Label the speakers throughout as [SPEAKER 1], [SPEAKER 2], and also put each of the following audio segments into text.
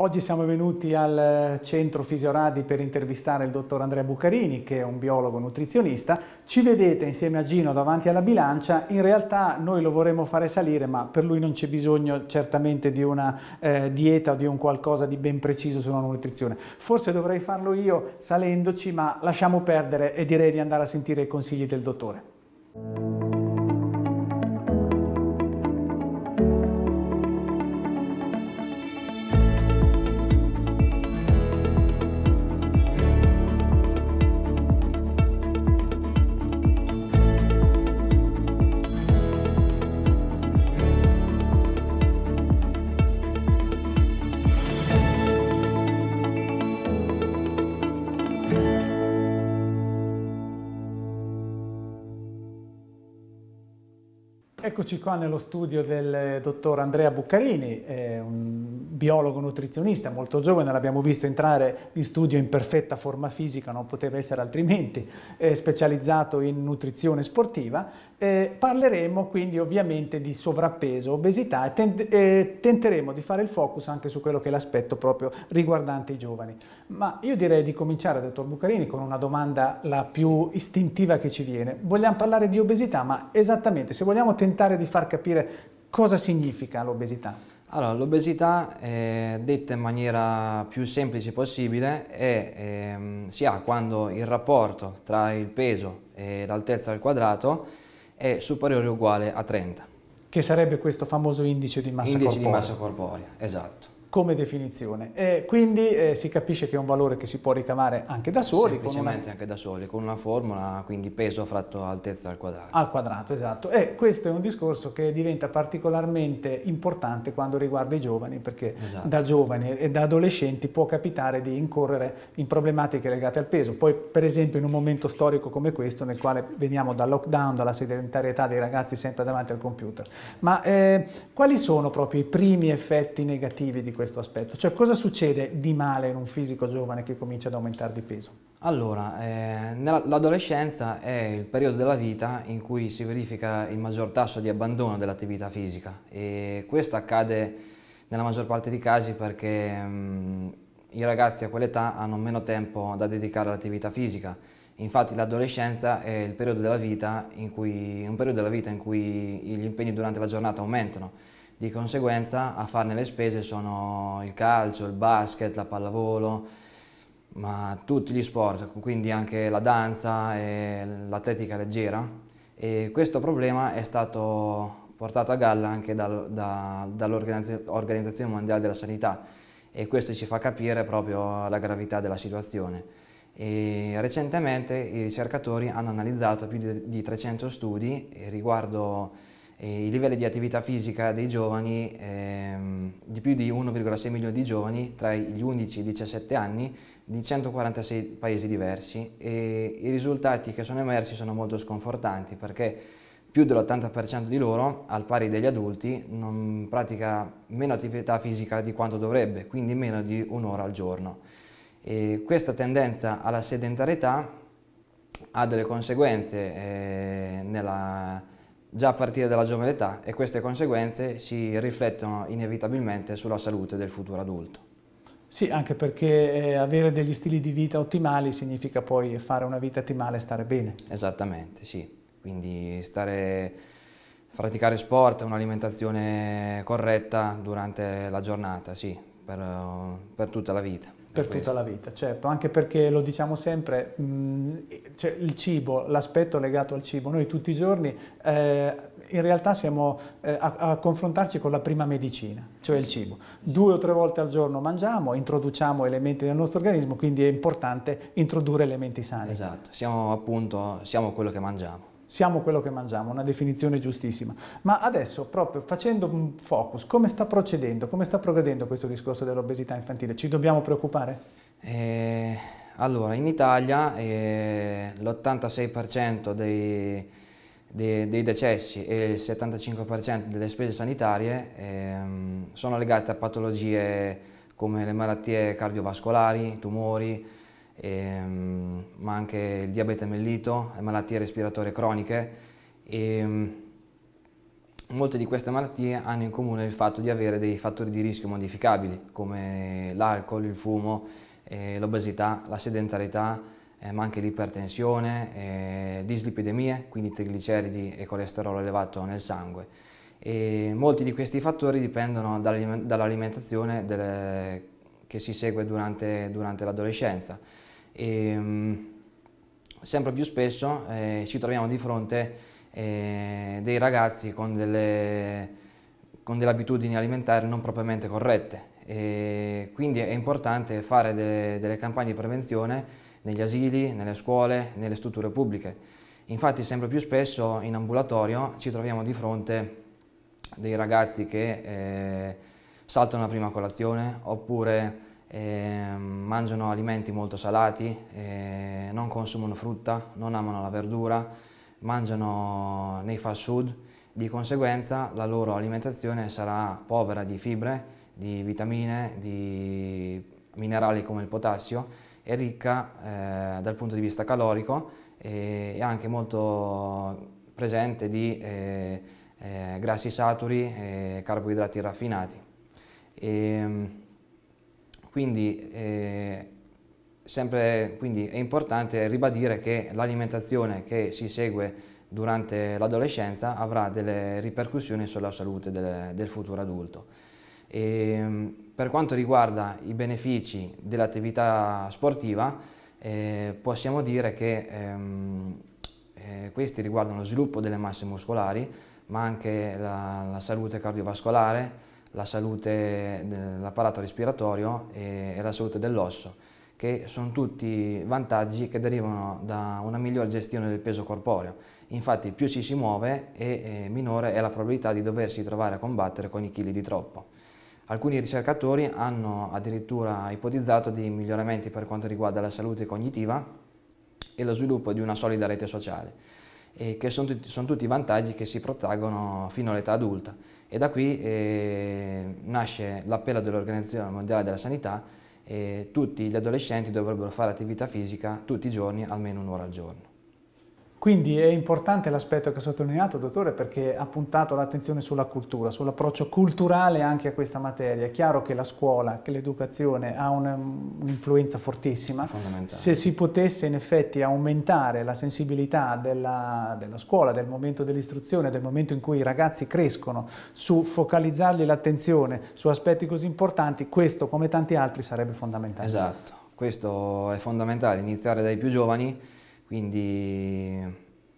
[SPEAKER 1] Oggi siamo venuti al centro Fisioradi per intervistare il dottor Andrea Bucarini, che è un biologo nutrizionista. Ci vedete insieme a Gino davanti alla bilancia, in realtà noi lo vorremmo fare salire, ma per lui non c'è bisogno certamente di una eh, dieta o di un qualcosa di ben preciso sulla nutrizione. Forse dovrei farlo io salendoci, ma lasciamo perdere e direi di andare a sentire i consigli del dottore. Eccoci qua nello studio del dottor Andrea Buccarini, un biologo nutrizionista, molto giovane, l'abbiamo visto entrare in studio in perfetta forma fisica, non poteva essere altrimenti, eh, specializzato in nutrizione sportiva. Eh, parleremo quindi ovviamente di sovrappeso, obesità e, ten eh, tenteremo di fare il focus anche su quello che è l'aspetto proprio riguardante i giovani. Ma io direi di cominciare, dottor Bucarini, con una domanda la più istintiva che ci viene. Vogliamo parlare di obesità, ma esattamente, se vogliamo tentare di far capire cosa significa l'obesità.
[SPEAKER 2] Allora, l'obesità, eh, detta in maniera più semplice possibile, è, ehm, si ha quando il rapporto tra il peso e l'altezza al quadrato è superiore o uguale a 30. Che
[SPEAKER 1] sarebbe questo famoso indice di massa indice corporea. Indice di massa
[SPEAKER 2] corporea, esatto
[SPEAKER 1] come definizione. Eh, quindi eh, si capisce che è un valore che si può ricavare anche da soli. Semplicemente una...
[SPEAKER 2] anche da soli, con una formula, quindi peso fratto altezza al quadrato.
[SPEAKER 1] Al quadrato, esatto. E questo è un discorso che diventa particolarmente importante quando riguarda i giovani, perché esatto. da giovani e da adolescenti può capitare di incorrere in problematiche legate al peso. Poi, per esempio, in un momento storico come questo, nel quale veniamo dal lockdown, dalla sedentarietà dei ragazzi sempre davanti al computer. Ma eh, quali sono proprio i primi effetti negativi di questo aspetto? Cioè cosa succede di male in un fisico giovane che comincia ad aumentare di peso?
[SPEAKER 2] Allora, eh, l'adolescenza è il periodo della vita in cui si verifica il maggior tasso di abbandono dell'attività fisica e questo accade nella maggior parte dei casi perché mh, mm, i ragazzi a quell'età hanno meno tempo da dedicare all'attività fisica. Infatti l'adolescenza è il periodo della vita in cui, un periodo della vita in cui gli impegni durante la giornata aumentano di conseguenza a farne le spese sono il calcio, il basket, la pallavolo, ma tutti gli sport, quindi anche la danza e l'atletica leggera. E questo problema è stato portato a galla anche da, da, dall'Organizzazione Mondiale della Sanità e questo ci fa capire proprio la gravità della situazione. E recentemente i ricercatori hanno analizzato più di 300 studi riguardo i livelli di attività fisica dei giovani, ehm, di più di 1,6 milioni di giovani tra gli 11 e i 17 anni di 146 paesi diversi e i risultati che sono emersi sono molto sconfortanti perché più dell'80% di loro, al pari degli adulti, non pratica meno attività fisica di quanto dovrebbe, quindi meno di un'ora al giorno. E questa tendenza alla sedentarietà ha delle conseguenze eh, nella, già a partire dalla giovane età e queste conseguenze si riflettono inevitabilmente sulla salute del futuro adulto.
[SPEAKER 1] Sì, anche perché eh, avere degli stili di vita ottimali significa poi fare una vita
[SPEAKER 2] ottimale e stare bene. Esattamente, sì. Quindi stare, praticare sport, un'alimentazione corretta durante la giornata, sì, per, per tutta la vita. Per questo. tutta la
[SPEAKER 1] vita, certo, anche perché lo diciamo sempre, mh, mm, cioè il cibo, l'aspetto legato al cibo, noi tutti i giorni eh, in realtà siamo eh, a, a, confrontarci con la prima medicina, cioè il cibo. Due o tre volte al giorno mangiamo, introduciamo elementi nel nostro organismo, quindi è importante introdurre elementi sani. Esatto, siamo appunto, siamo quello che mangiamo siamo quello che mangiamo, una definizione giustissima. Ma adesso, proprio facendo un focus, come sta procedendo, come sta progredendo questo discorso dell'obesità infantile? Ci dobbiamo preoccupare?
[SPEAKER 2] Eh, allora, in Italia eh, l'86% dei, dei, dei, decessi e il 75% delle spese sanitarie eh, sono legate a patologie come le malattie cardiovascolari, tumori, e, ehm, ma anche il diabete mellito, e malattie respiratorie croniche e ehm, molte di queste malattie hanno in comune il fatto di avere dei fattori di rischio modificabili come l'alcol, il fumo, eh, l'obesità, la sedentarietà, eh, ma anche l'ipertensione, eh, dislipidemie, quindi trigliceridi e colesterolo elevato nel sangue. E molti di questi fattori dipendono dall'alimentazione che si segue durante, durante l'adolescenza. E, ehm, sempre più spesso eh, ci troviamo di fronte eh, dei ragazzi con delle, con delle, abitudini alimentari non propriamente corrette. E quindi è importante fare delle, delle campagne di prevenzione negli asili, nelle scuole, nelle strutture pubbliche. Infatti sempre più spesso in ambulatorio ci troviamo di fronte dei ragazzi che eh, saltano la prima colazione oppure eh, mangiano alimenti molto salati, eh, non consumano frutta, non amano la verdura, mangiano nei fast food, di conseguenza la loro alimentazione sarà povera di fibre, di vitamine, di minerali come il potassio e ricca eh, dal punto di vista calorico e, e anche molto presente di eh, eh, grassi saturi e carboidrati raffinati. E, ehm, quindi, eh, sempre, quindi è importante ribadire che l'alimentazione che si segue durante l'adolescenza avrà delle ripercussioni sulla salute del, del futuro adulto. E, ehm, per quanto riguarda i benefici dell'attività sportiva, eh, possiamo dire che ehm, eh, questi riguardano lo sviluppo delle masse muscolari, ma anche la, la salute cardiovascolare, la salute dell'apparato respiratorio e, e la salute dell'osso, che sono tutti vantaggi che derivano da una migliore gestione del peso corporeo. Infatti più ci si muove e eh, minore è la probabilità di doversi trovare a combattere con i chili di troppo. Alcuni ricercatori hanno addirittura ipotizzato dei miglioramenti per quanto riguarda la salute cognitiva e lo sviluppo di una solida rete sociale e che sono, sono tutti vantaggi che si protraggono fino all'età adulta. E da qui eh, nasce l'appello dell'Organizzazione Mondiale della Sanità eh, tutti gli adolescenti dovrebbero fare attività fisica tutti i giorni, almeno un'ora al giorno.
[SPEAKER 1] Quindi è importante l'aspetto che ha sottolineato, dottore, perché ha puntato l'attenzione sulla cultura, sull'approccio culturale anche a questa materia. È chiaro che la scuola, che l'educazione ha um, un'influenza fortissima. Se si potesse in effetti aumentare la sensibilità della, della scuola, del momento dell'istruzione, del momento in cui i ragazzi crescono, su focalizzargli l'attenzione su aspetti così importanti, questo come tanti altri sarebbe fondamentale. Esatto,
[SPEAKER 2] questo è fondamentale, iniziare dai più giovani quindi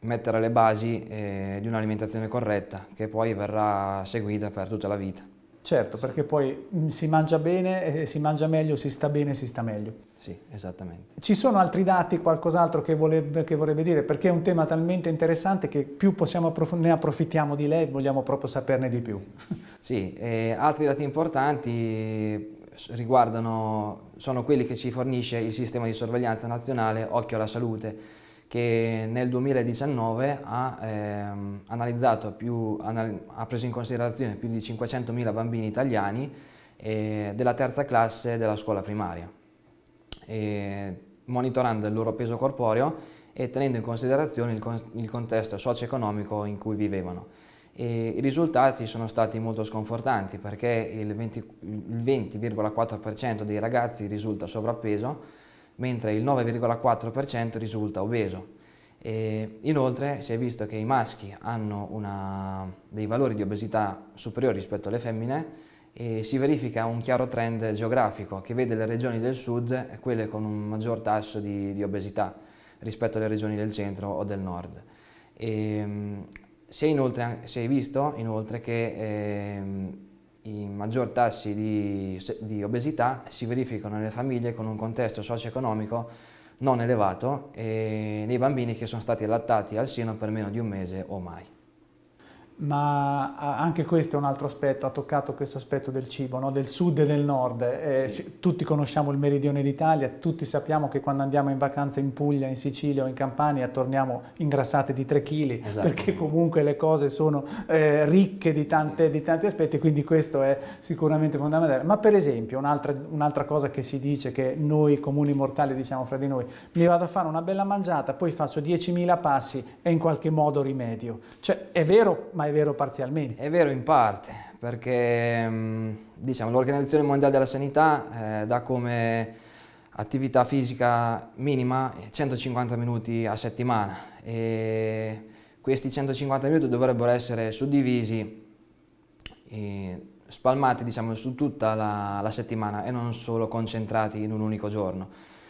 [SPEAKER 2] mettere le basi eh, di un'alimentazione corretta che poi verrà seguita per tutta la vita. Certo, perché poi
[SPEAKER 1] mm, si mangia bene, eh, si mangia meglio, si sta bene, si sta meglio. Sì,
[SPEAKER 2] esattamente.
[SPEAKER 1] Ci sono altri dati, qualcos'altro che, che, vorrebbe dire? Perché è un tema talmente interessante che più ne approfittiamo di lei, vogliamo
[SPEAKER 2] proprio saperne di più. sì, eh, altri dati importanti sono quelli che ci fornisce il sistema di sorveglianza nazionale Occhio alla Salute che nel 2019 ha, ehm, più, anal ha preso in considerazione più di 500.000 bambini italiani eh, della terza classe della scuola primaria, e monitorando il loro peso corporeo e tenendo in considerazione il, con il contesto socio-economico in cui vivevano. E I risultati sono stati molto sconfortanti perché il 20,4% dei ragazzi risulta sovrappeso, mentre il 9,4% risulta obeso. E inoltre si è visto che i maschi hanno una, dei valori di obesità superiori rispetto alle femmine e si verifica un chiaro trend geografico che vede le regioni del sud quelle con un maggior tasso di, di obesità rispetto alle regioni del centro o del nord. E, ehm, si è, inoltre, si è visto inoltre che ehm, i maggior tassi di, di, obesità si verificano nelle famiglie con un contesto socio-economico non elevato e eh, nei bambini che sono stati allattati al seno per meno di un mese o mai
[SPEAKER 1] ma eh, anche questo è un altro aspetto, ha toccato questo aspetto del cibo, no? del sud e del nord. Eh, sì. Tutti conosciamo il meridione d'Italia, tutti sappiamo che quando andiamo in vacanza in Puglia, in Sicilia o in Campania torniamo ingrassate di 3 kg, esatto. perché comunque le cose sono eh, ricche di, tante, di, tanti aspetti, quindi questo è sicuramente fondamentale. Ma per esempio, un'altra, un'altra cosa che si dice, che noi comuni mortali diciamo fra di noi, mi vado a fare una bella mangiata, poi faccio 10.000 passi e in qualche modo rimedio. Cioè è vero, ma è vero parzialmente.
[SPEAKER 2] È vero in parte, perché mm, diciamo, l'Organizzazione Mondiale della Sanità eh, dà come attività fisica minima 150 minuti a settimana e questi 150 minuti dovrebbero essere suddivisi e eh, spalmati diciamo, su tutta la, la settimana e non solo concentrati in un unico giorno.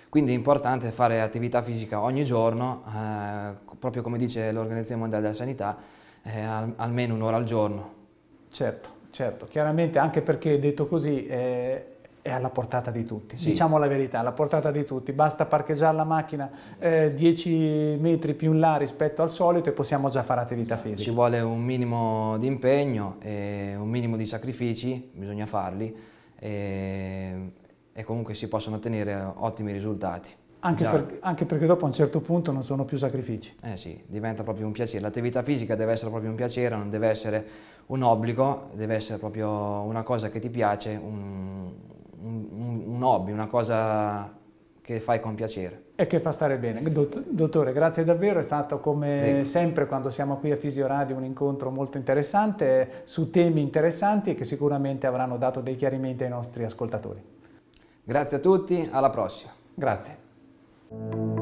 [SPEAKER 2] Quindi è importante fare attività fisica ogni giorno, eh, proprio come dice l'Organizzazione Mondiale della Sanità, eh, almeno un'ora al giorno. Certo, certo, chiaramente anche perché detto così eh, è alla portata
[SPEAKER 1] di tutti, sì. diciamo la verità, alla portata di tutti, basta parcheggiare la macchina eh, 10
[SPEAKER 2] metri più in là rispetto al solito e possiamo già fare attività fisica. Ci vuole un minimo di impegno e un minimo di sacrifici, bisogna farli e, e comunque si possono ottenere ottimi risultati. Anche, per, anche, perché dopo a un certo punto non sono più sacrifici. Eh sì, diventa proprio un piacere. L'attività fisica deve essere proprio un piacere, non deve essere un obbligo, deve essere proprio una cosa che ti piace, un, un, un hobby, una cosa che fai con piacere.
[SPEAKER 1] E che fa stare bene. Dottore, grazie davvero, è stato come Prego. sempre quando siamo qui a Fisio Radio un incontro molto interessante su temi interessanti e che sicuramente avranno dato dei chiarimenti ai nostri ascoltatori.
[SPEAKER 2] Grazie a tutti, alla prossima. Grazie. Thank you